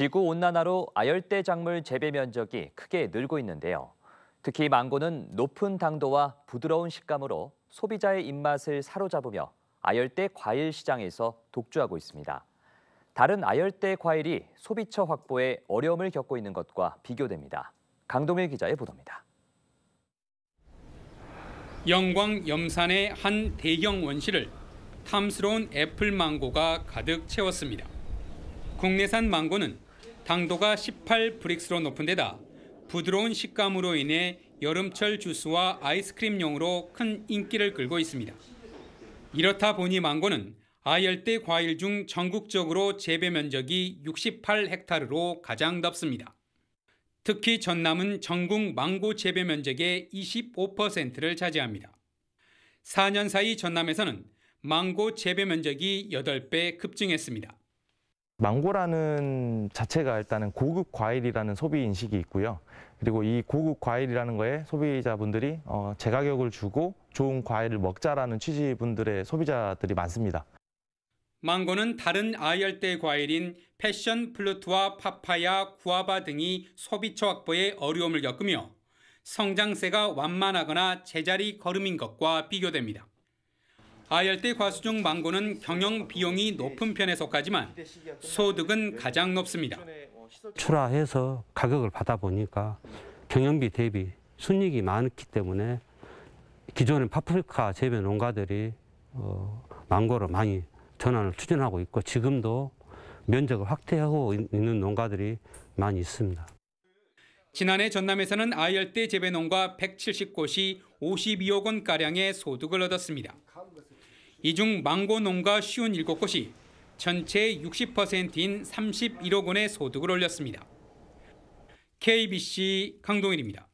지구 온난화로 아열대 작물 재배 면적이 크게 늘고 있는데요. 특히 망고는 높은 당도와 부드러운 식감으로 소비자의 입맛을 사로잡으며 아열대 과일 시장에서 독주하고 있습니다. 다른 아열대 과일이 소비처 확보에 어려움을 겪고 있는 것과 비교됩니다. 강동일 기자의 보도입니다. 영광 염산의 한 대경 원시를 탐스러운 애플 망고가 가득 채웠습니다. 국내산 망고는 당도가 18브릭스로 높은 데다 부드러운 식감으로 인해 여름철 주스와 아이스크림용으로 큰 인기를 끌고 있습니다. 이렇다 보니 망고는 아열대 과일 중 전국적으로 재배 면적이 68헥타르로 가장 넓습니다. 특히 전남은 전국 망고 재배 면적의 25%를 차지합니다. 4년 사이 전남에서는 망고 재배 면적이 8배 급증했습니다. 망고라는 자체가 일단은 고급 과일이라는 소비 인식이 있고요. 그리고 이 고급 과일이라는 거에 소비자분들이 어, 제가격을 주고 좋은 과일을 먹자라는 취지분들의 소비자들이 많습니다. 망고는 다른 아열대 과일인 패션 플루트와 파파야, 구아바 등이 소비처 확보에 어려움을 겪으며 성장세가 완만하거나 제자리 걸음인 것과 비교됩니다. i 열대 과수중 망고는 경영 비용이 높은 편에 속하지만 소득은 가장 높습니다. 출하해서 가격을 받아 보니까 경영비 대비 순익이 많기 때문에 기존의 파프리카 재배 농가들이 어, 망고로 많이 전환을 추진하고 있고 지금도 면적을 확대하고 있는 농가들이 많이 있습니다. 지난해 전남에서는 아열대 재배농가 170곳이 52억 원가량의 소득을 얻었습니다. 이중 망고 농가 57곳이 전체 60%인 31억 원의 소득을 올렸습니다. KBC 강동일입니다.